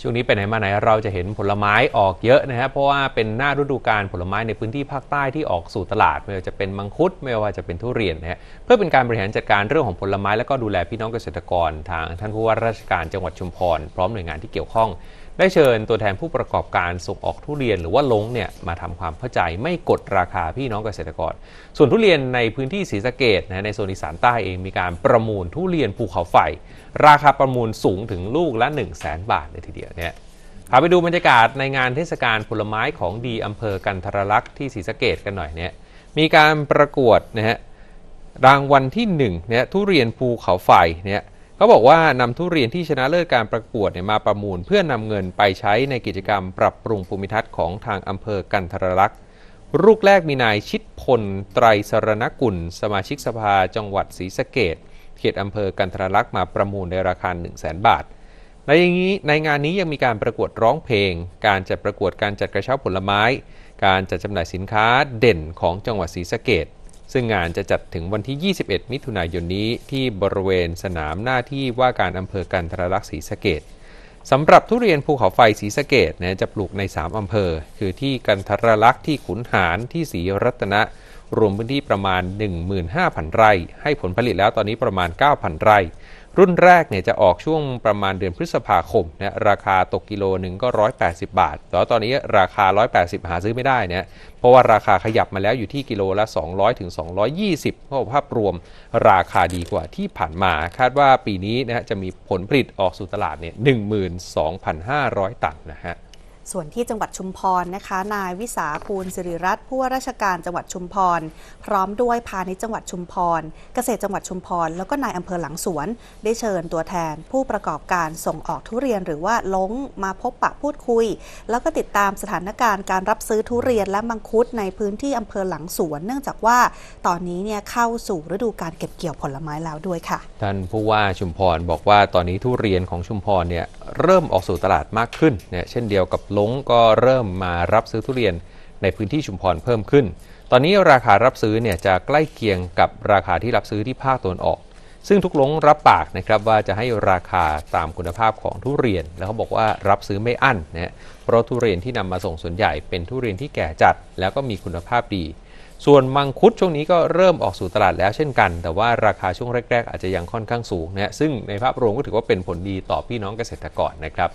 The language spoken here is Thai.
ช่วงนี้ไปไหนมาไหนเราจะเห็นผลไม้ออกเยอะนะฮะเพราะว่าเป็นหน้าฤดูกาลผลไม้ในพื้นที่ภาคใต้ที่ออกสู่ตลาดไม่ว่าจะเป็นมังคุดไม่ว่าจะเป็นทุเรียนนะฮะเพื่อเป็นการบริหารจัดการเรื่องของผลไม้และก็ดูแลพี่น้องเกษตรกร ทางท่านผู้ว่าราชการจังหวัดชุมพรพร้อมหน่วยงานที่เกี่ยวข้องได้เชิญตัวแทนผู้ประกอบการส่งออกทุเรียนหรือว่าลงเนี่ยมาทำความเข้าใจ ไม่กดราคาพี่น้องเกษตรกร ส่วนทุเรียนในพื้นที่ศรีสะเกดนะในโซนอีสานใต้เอง มีการประมูลทุเรียนภูเขาไฟ ราคาประมูลสูงถึงลูกละ1 0 0 0 0แบาทเลยทีเดียวเนี่ยพาไปดูบรรยากาศในงานเทศกาลผลไม้ของดีอำเภอกันทรลักษ์ที่ศรีสะเกดกันหน่อยเนี่ยมีการประกวดนะฮะรางวัลที่1เนี่ยทุเรียนภูเขาไฟเนี่ยเขาบอกว่านำทุเรียนที่ชนะเลิศการประกวดมาประมูลเพื่อนำเงินไปใช้ในกิจกรรมปรับปรุงภูมิทัศน์ของทางอำเภอกันทรลักษณ์ลูกแรกมีนายชิดพลไตรสรณกุล สมาชิกสภาจังหวัดศรีสะเกดเขตอำเภอกันทรลักษณ์มาประมูลในราคา1 0 0 0 0แบาท ในอย่างนี้ในงานนี้ยังมีการประกวดร้องเพลง การจัดประกวดการจัดกระเช้าผลไม้ การจัดจำหน่ายสินค้าเด่นของจังหวัดศรีสะเกดซึ่งงานจะจัดถึงวันที่ 21 มิถุนายนนี้ที่บริเวณสนามหน้าที่ว่าการอำเภอกันทรลักษณ์ศรีสะเกดสำหรับทุเรียนภูเขาไฟศรีสะเกดนะจะปลูกใน 3 อำเภอ คือที่กันทรลักษณ์ที่ขุนหารที่ศรีรัตนะ รวมพื้นที่ประมาณ 15,000 ไร่ ให้ผลผลิตแล้วตอนนี้ประมาณ 9,000 ไร่รุ่นแรกเนี่ยจะออกช่วงประมาณเดือนพฤษภาคมนะราคาตกกิโลหนึ่งก็ 180 บาท แต่ว่าตอนนี้ราคา 180 หาซื้อไม่ได้เนี่ยเพราะว่าราคาขยับมาแล้วอยู่ที่กิโลละ 200 ถึง 220เพราะภาพรวมราคาดีกว่าที่ผ่านมา คาดว่าปีนี้นะจะมีผลผลิตออกสู่ตลาดเนี่ย12,500 ตันนะฮะส่วนที่จังหวัดชุมพรนะคะ นายวิสาภูลสิริรัตน์ผู้ว่าราชการจังหวัดชุมพร พร้อมด้วยพาณิชย์จังหวัดชุมพร เกษตรจังหวัดชุมพรแล้วก็นายอำเภอหลังสวน ได้เชิญตัวแทนผู้ประกอบการส่งออกทุเรียนหรือว่าล้งมาพบปะพูดคุย แล้วก็ติดตามสถานการณ์การรับซื้อทุเรียนและมังคุดในพื้นที่อำเภอหลังสวน เนื่องจากว่าตอนนี้เนี่ยเข้าสู่ฤดูการเก็บเกี่ยวผลไม้แล้วด้วยค่ะท่านผู้ว่าชุมพรบอกว่า ตอนนี้ทุเรียนของชุมพรเนี่ยเริ่มออกสู่ตลาดมากขึ้นเนี่ยเช่นเดียวกับลงก็เริ่มมารับซื้อทุเรียนในพื้นที่ชุมพรเพิ่มขึ้น ตอนนี้ราคารับซื้อเนี่ยจะใกล้เคียงกับราคาที่รับซื้อที่ภาคตะวันออก ซึ่งทุกลงรับปากนะครับว่าจะให้ราคาตามคุณภาพของทุเรียน แล้วเขาบอกว่ารับซื้อไม่อั้นนะเพราะทุเรียนที่นำมาส่งส่วนใหญ่เป็นทุเรียนที่แก่จัดแล้วก็มีคุณภาพดีส่วนมังคุดช่วงนี้ก็เริ่มออกสู่ตลาดแล้วเช่นกัน แต่ว่าราคาช่วงแรกๆ อาจจะยังค่อนข้างสูงนะ ซึ่งในภาพรวมก็ถือว่าเป็นผลดีต่อพี่น้องเกษตรกรนะครับ